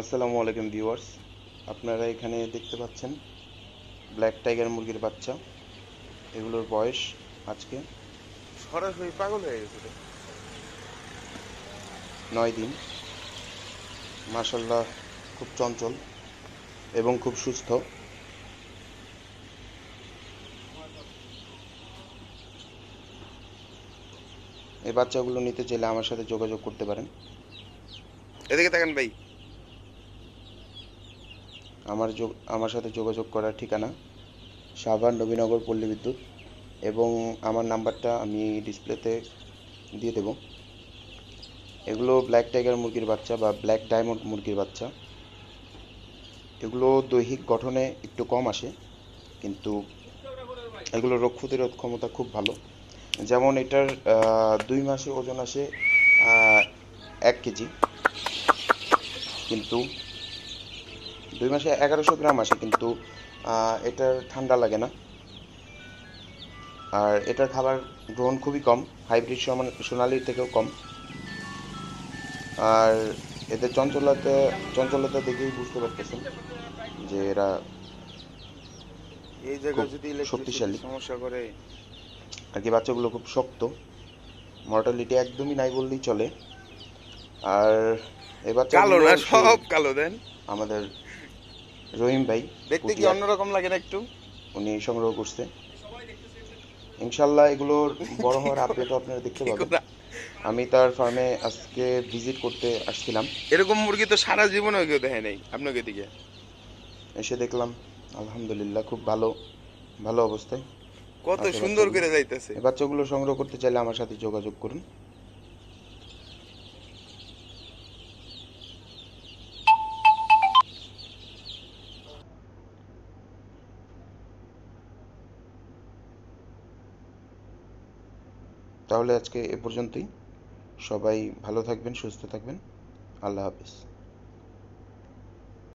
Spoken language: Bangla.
আসসালামু আলাইকুম ভিউয়ার্স আপনারা এখানে দেখতে পাচ্ছেন ব্ল্যাক টাইগার মুরগির বাচ্চা এগুলোর বয়স আজকে সরাসরি পাগল হয়ে গেছে নয় দিন মাসাল্লাহ খুব চঞ্চল এবং খুব সুস্থ এই বাচ্চাগুলো নিতে চাইলে আমার সাথে যোগাযোগ করতে পারেন এদিকে দেখেন ভাই আমার যোগ আমার সাথে যোগাযোগ করার ঠিকানা সাভার নবীনগর পল্লী বিদ্যুৎ এবং আমার নাম্বারটা আমি ডিসপ্লেতে দিয়ে দেব এগুলো ব্ল্যাক টাইগার মুরগির বাচ্চা বা ব্ল্যাক ডায়মন্ড মুরগির বাচ্চা এগুলো দৈহিক গঠনে একটু কম আসে কিন্তু এগুলোর রোগ প্রতিরোধ ক্ষমতা খুব ভালো যেমন এটার দুই মাসে ওজন আসে এক কেজি কিন্তু দুই মাসে এগারোশো গ্রাম আসে কিন্তু এটার ঠান্ডা লাগে না আর এটার খাবার গ্রহণ খুবই কম হাইব্রিড সোনালির থেকেও কম আর এদের চঞ্চলতা চঞ্চলতা দেখেই বুঝতে পারতেছেন যে এরা এই জায়গায় যদি শক্তিশালী সমস্যা করে আর কি বাচ্চাগুলো খুব শক্ত মর্টালিটি একদমই নাই বললেই চলে আর এই বাচ্চা কালো না সব কালো দেন আমাদের রহিম ভাই দেখতে কি অন্যরকম লাগে না একটু উনি সংগ্রহ করছে ইনশাল্লাহ এগুলোর বড় হওয়ার আপডেট আপনারা দেখতে পাবেন আমি তার ফার্মে আজকে ভিজিট করতে আসছিলাম এরকম মুরগি তো সারা জীবনে কেউ দেখে নাই আপনাকে দিকে এসে দেখলাম আলহামদুলিল্লাহ খুব ভালো ভালো অবস্থায় কত সুন্দর করে যাইতেছে বাচ্চাগুলো সংগ্রহ করতে চাইলে আমার সাথে যোগাযোগ করুন তাহলে আজকে এ পর্যন্তই সবাই ভালো থাকবেন সুস্থ থাকবেন আল্লাহ হাফিজ